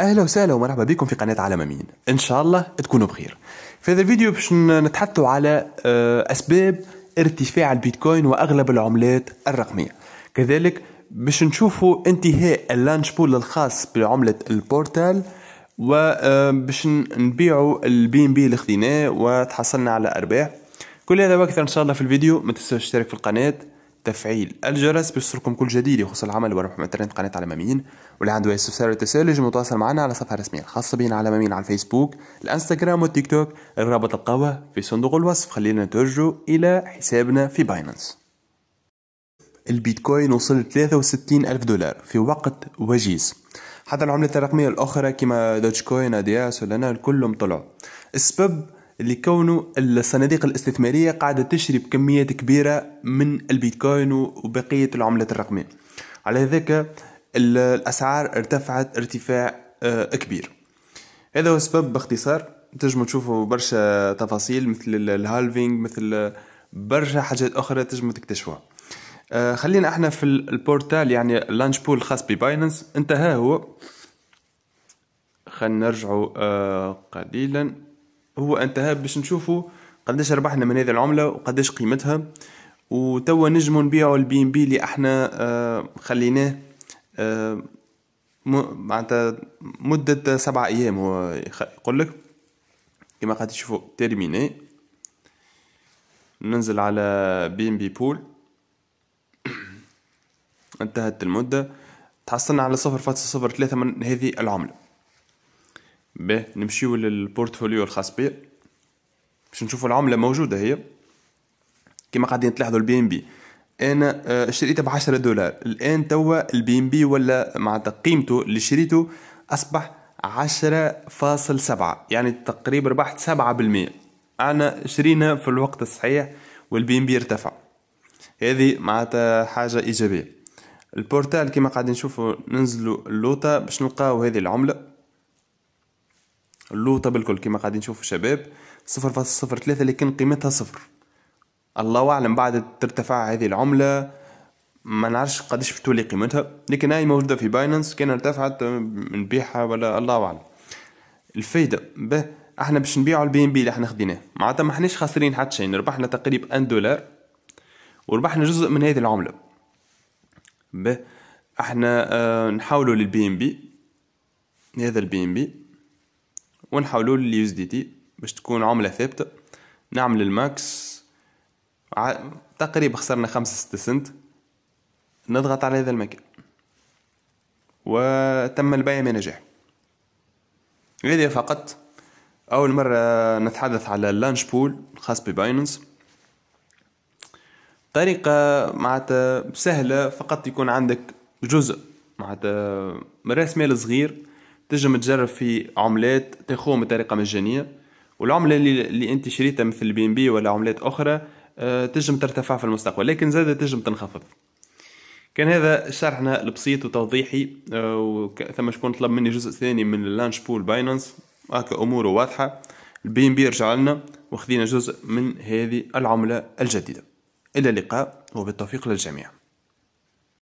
اهلا وسهلا ومرحبا بكم في قناه عالم امين ان شاء الله تكونوا بخير في هذا الفيديو باش نتحدثوا على آه، اسباب ارتفاع البيتكوين واغلب العملات الرقميه كذلك باش نشوفوا انتهاء اللانش بول الخاص بعمله البورتال وباش آه، نبيعوا البي ام بي اللي خديناه وتحصلنا على ارباح كل هذا واكثر ان شاء الله في الفيديو ما تنساوش تشترك في القناه تفعيل الجرس باش يوصلكم كل جديد يخص العمل والربح من الانترنت قناه على مامين واللي عنده اي استفسار وتساؤل يجي متواصل معنا على صفحة رسمية الخاصه بينا على مامين على الفيسبوك الانستغرام والتيك توك الرابط القوة في صندوق الوصف خلينا نتوجهوا الى حسابنا في باينانس البيتكوين وصل 63 ألف دولار في وقت وجيز حتى العملات الرقمية الأخرى كما دوتش كوين أدياس ولا كلهم طلعوا السبب لكونه الصناديق الاستثمارية قاعدة تشري بكميات كبيرة من البيتكوين وبقية العملات الرقمية على ذلك الأسعار ارتفعت ارتفاع آه، كبير هذا هو السبب باختصار تنجموا تشوفوا برشا تفاصيل مثل الهالفينج مثل برشا حاجات أخرى تنجموا تكتشفوها آه، خلينا احنا في البورتال يعني اللانش بول الخاص بباينانس انتهى هو خلينا نرجعوا آه، قليلا هو انتهى باش نشوفوا قداش ربحنا من هذه العمله وقداش قيمتها وتوا نجمو نبيعوا البي ام بي اللي احنا آه خليناه آه معناتها مدة سبعة أيام هو يقول لك كما قاعد تشوفوا تيرميني ننزل على بي ام بي بول انتهت المدة تحصلنا على صفر فاصلة صفر ثلاثة من هذه العملة باهي نمشيو للبورتفوليو الخاص بيا باش نشوفوا العمله موجوده هي كيما قاعدين تلاحظوا البي ام بي انا آه، شريته ب 10 دولار الان توا البي ام بي ولا معناتها قيمته اللي شريته اصبح 10.7 يعني تقريبا ربحت 7% انا شرينا في الوقت الصحيح والبي ام بي ارتفع هذه معناتها حاجه ايجابيه البورتال كيما قاعدين نشوفوا ننزلوا اللوطه باش نلقاو هذه العمله اللوطة بالكل كيما قاعدين نشوفوا شباب صفر فاصل صفر ثلاثة لكن قيمتها صفر الله أعلم بعد ترتفع هذه العملة ما نعرفش قداش بتولي قيمتها لكن هاي موجودة في باينانس كان ارتفعت نبيعها ولا الله أعلم الفايدة به احنا باش نبيعوا البي ام بي اللي احنا خديناه معناتها ما احناش خاسرين حتى شيء ربحنا تقريبا 1 دولار وربحنا جزء من هذه العملة به احنا اه نحاولوا للبي ام بي هذا البي ام بي ونحولو لليو اس دي تي باش تكون عملة ثابتة نعمل الماكس ع... تقريبا خسرنا خمسة ستة سنت نضغط على هذا المكان وتم البيع بنجاح هذه فقط أول مرة نتحدث على اللانش بول الخاص بباينانس طريقة معناتها سهلة فقط يكون عندك جزء معناتها راس مال صغير تنجم تجرب في عملات تاخوهم بطريقه مجانيه والعمله اللي, اللي انت شريتها مثل بي ام بي ولا عملات اخرى آه، تنجم ترتفع في المستقبل لكن زاد تنجم تنخفض كان هذا شرحنا البسيط وتوضيحي آه، ثم شكون طلب مني جزء ثاني من اللانش بول باينانس هكا اموره واضحه البي ام بي رجع لنا وخذينا جزء من هذه العمله الجديده الى اللقاء وبالتوفيق للجميع